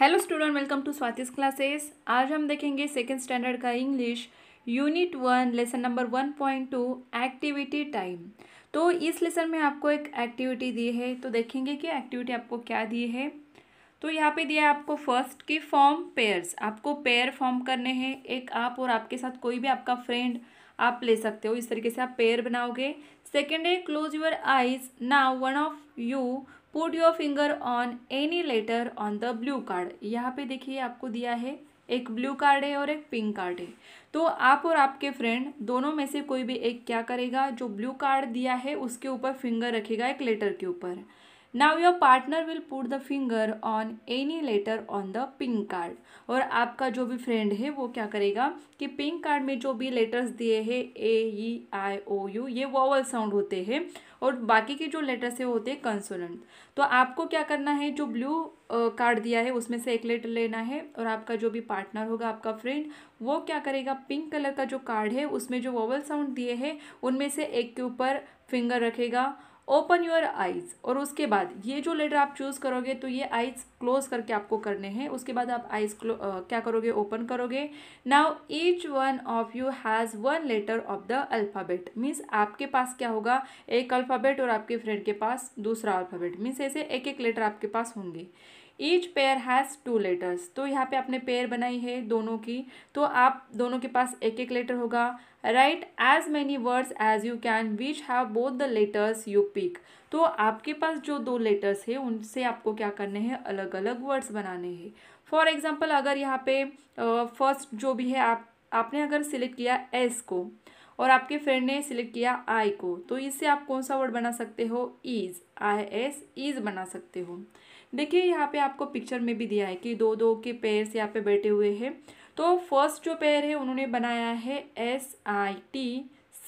hello student welcome to Swati's classes आज हम देखेंगे सेकेंड स्टैंडर्ड का English unit one lesson number one point two activity time तो इस लेसन में आपको एक एक्टिविटी दी है तो देखेंगे कि एक्टिविटी आपको क्या दी है तो यहाँ पे दिया है आपको फर्स्ट की फॉर्म पेयर्स आपको पेयर फॉर्म करने हैं एक आप और आपके साथ कोई भी आपका फ्रेंड आप ले सकते हो इस तरीके से आप पेयर बनाओगे सेकेंड है क्लोज यूर आइज ना one of you put your finger on any letter on the blue card यहाँ पे देखिए आपको दिया है एक ब्लू कार्ड है और एक पिंक कार्ड है तो आप और आपके फ्रेंड दोनों में से कोई भी एक क्या करेगा जो ब्लू कार्ड दिया है उसके ऊपर फिंगर रखेगा एक लेटर के ऊपर now your partner will put the finger on any letter on the pink card और आपका जो भी फ्रेंड है वो क्या करेगा कि पिंक कार्ड में जो भी लेटर्स दिए हैं A E I O U ये वोवल साउंड होते हैं और बाकी के जो लेटर्स है वो होते हैं कंसोनेंट तो आपको क्या करना है जो ब्लू कार्ड दिया है उसमें से एक लेटर लेना है और आपका जो भी पार्टनर होगा आपका फ्रेंड वो क्या करेगा पिंक कलर का जो कार्ड है उसमें जो वोवल साउंड दिए हैं उनमें से एक के ऊपर फिंगर रखेगा ओपन योर आइज़ और उसके बाद ये जो लेटर आप चूज़ करोगे तो ये आइज़ क्लोज करके आपको करने हैं उसके बाद आप आइज़ क्या करोगे ओपन करोगे now each one of you has one letter of the alphabet means आपके पास क्या होगा एक अल्फ़ाबेट और आपके फ्रेंड के पास दूसरा अल्फ़ाबेट मीन्स ऐसे एक एक लेटर आपके पास होंगे each pair has two letters तो यहाँ पे आपने पेयर बनाई है दोनों की तो आप दोनों के पास एक एक लेटर होगा write as many words as you can which have both the letters you pick तो आपके पास जो दो लेटर्स है उनसे आपको क्या करने हैं अलग अलग वर्ड्स बनाने हैं फॉर एग्जाम्पल अगर यहाँ पे फर्स्ट uh, जो भी है आप आपने अगर सिलेक्ट किया एस को और आपके फ्रेंड ने सिलेक्ट किया आई को तो इससे आप कौन सा वर्ड बना सकते हो ईज़ आई एस ईज़ बना सकते हो देखिए यहाँ पे आपको पिक्चर में भी दिया है कि दो दो के पेयर्स यहाँ पे बैठे हुए हैं तो फर्स्ट जो पेयर है उन्होंने बनाया है एस आई टी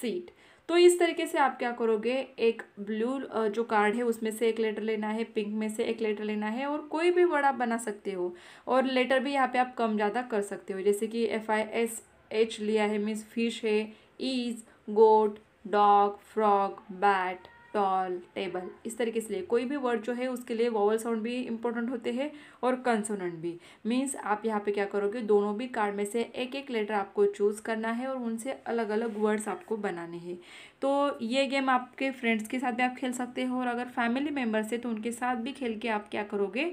सीट तो इस तरीके से आप क्या करोगे एक ब्लू जो कार्ड है उसमें से एक लेटर लेना है पिंक में से एक लेटर लेना है और कोई भी वर्ड आप बना सकते हो और लेटर भी यहाँ पे आप कम ज़्यादा कर सकते हो जैसे कि एफ आई एस एच लिया है मीन्स फिश है ईज goat dog frog bat tall table इस तरीके से लिए कोई भी वर्ड जो है उसके लिए वॉवल साउंड भी इंपॉर्टेंट होते हैं और कंसोनेंट भी मीन्स आप यहाँ पे क्या करोगे दोनों भी कार्ड में से एक एक लेटर आपको चूज़ करना है और उनसे अलग अलग वर्ड्स आपको बनाने हैं तो ये गेम आपके फ्रेंड्स के साथ भी आप खेल सकते हो और अगर फैमिली मेम्बर्स है तो उनके साथ भी खेल के आप क्या करोगे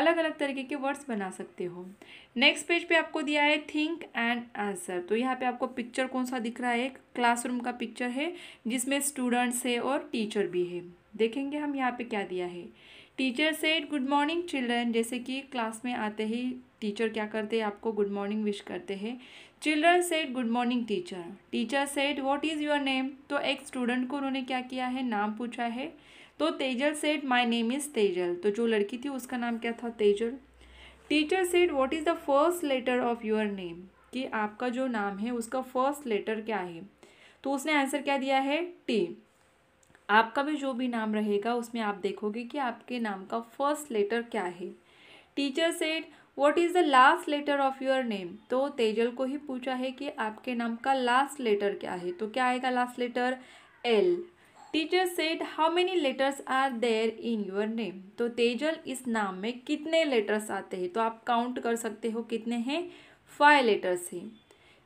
अलग अलग तरीके के वर्ड्स बना सकते हो नेक्स्ट पेज पे आपको दिया है थिंक एंड आंसर तो यहाँ पे आपको पिक्चर कौन सा दिख रहा है एक क्लासरूम का पिक्चर है जिसमें स्टूडेंट्स है और टीचर भी है देखेंगे हम यहाँ पर क्या दिया है teacher said good morning children जैसे कि क्लास में आते ही टीचर क्या करते हैं आपको गुड मॉर्निंग विश करते हैं children said good morning teacher teacher said what is your name तो एक स्टूडेंट को उन्होंने क्या किया है नाम पूछा है तो Tejal said my name is Tejal तो जो लड़की थी उसका नाम क्या था Tejal teacher said what is the first letter of your name कि आपका जो नाम है उसका फर्स्ट लेटर क्या है तो उसने आंसर क्या दिया है टी आपका भी जो भी नाम रहेगा उसमें आप देखोगे कि आपके नाम का फर्स्ट लेटर क्या है teacher said what is the last letter of your name तो तेजल को ही पूछा है कि आपके नाम का लास्ट लेटर क्या है तो क्या आएगा last letter L teacher said how many letters are there in your name तो तेजल इस नाम में कितने लेटर्स आते हैं तो आप काउंट कर सकते हो कितने हैं फाइव लेटर्स हैं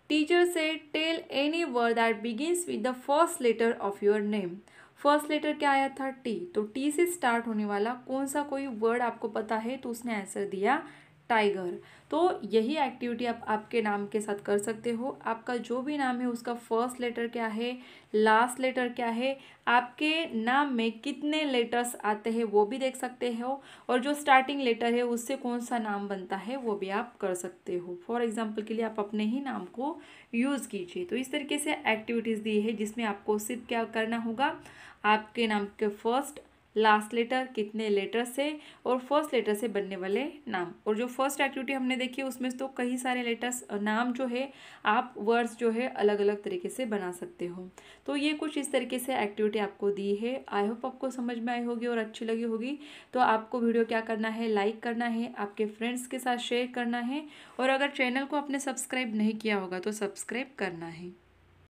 teacher said tell any word that begins with the first letter of your name first letter क्या आया था टी तो टी से स्टार्ट होने वाला कौन सा कोई वर्ड आपको पता है तो उसने आंसर दिया टाइगर तो यही एक्टिविटी आप आपके नाम के साथ कर सकते हो आपका जो भी नाम है उसका फर्स्ट लेटर क्या है लास्ट लेटर क्या है आपके नाम में कितने लेटर्स आते हैं वो भी देख सकते हो और जो स्टार्टिंग लेटर है उससे कौन सा नाम बनता है वो भी आप कर सकते हो फॉर एग्जाम्पल के लिए आप अपने ही नाम को यूज़ कीजिए तो इस तरीके से एक्टिविटीज़ दी है जिसमें आपको सिर्फ क्या करना होगा आपके नाम के फर्स्ट लास्ट लेटर कितने लेटर से और फर्स्ट लेटर से बनने वाले नाम और जो फर्स्ट एक्टिविटी हमने देखी उसमें तो कई सारे लेटर्स नाम जो है आप वर्ड्स जो है अलग अलग तरीके से बना सकते हो तो ये कुछ इस तरीके से एक्टिविटी आपको दी है आई होप आपको समझ में आई होगी और अच्छी लगी होगी तो आपको वीडियो क्या करना है लाइक करना है आपके फ्रेंड्स के साथ शेयर करना है और अगर चैनल को आपने सब्सक्राइब नहीं किया होगा तो सब्सक्राइब करना है